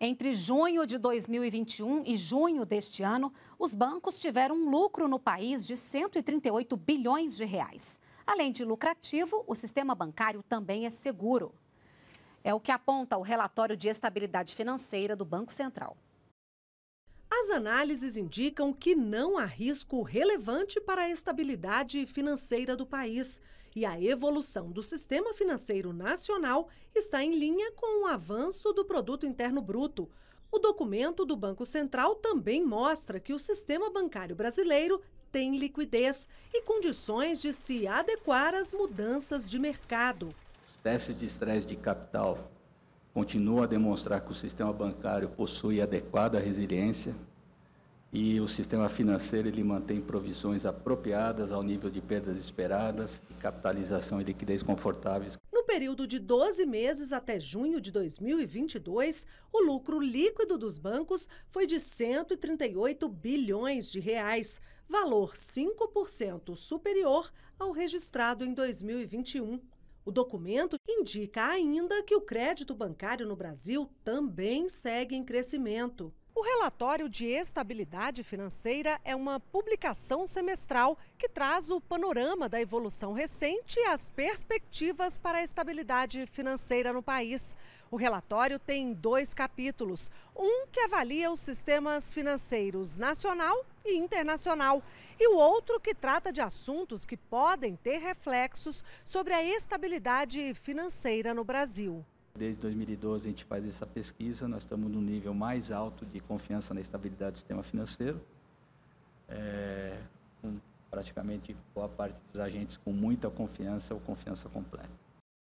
Entre junho de 2021 e junho deste ano, os bancos tiveram um lucro no país de 138 bilhões de reais. Além de lucrativo, o sistema bancário também é seguro. É o que aponta o relatório de estabilidade financeira do Banco Central. As análises indicam que não há risco relevante para a estabilidade financeira do país e a evolução do sistema financeiro nacional está em linha com o avanço do produto interno bruto. O documento do Banco Central também mostra que o sistema bancário brasileiro tem liquidez e condições de se adequar às mudanças de mercado. Os testes de estresse de capital continuam a demonstrar que o sistema bancário possui adequada resiliência e o sistema financeiro ele mantém provisões apropriadas ao nível de perdas esperadas, capitalização e liquidez confortáveis. No período de 12 meses até junho de 2022, o lucro líquido dos bancos foi de 138 bilhões de reais, valor 5% superior ao registrado em 2021. O documento indica ainda que o crédito bancário no Brasil também segue em crescimento. O relatório de estabilidade financeira é uma publicação semestral que traz o panorama da evolução recente e as perspectivas para a estabilidade financeira no país. O relatório tem dois capítulos: um que avalia os sistemas financeiros nacional e internacional, e o outro que trata de assuntos que podem ter reflexos sobre a estabilidade financeira no Brasil. Desde 2012 a gente faz essa pesquisa, nós estamos no nível mais alto de confiança na estabilidade do sistema financeiro, é, com praticamente boa parte dos agentes com muita confiança ou confiança completa.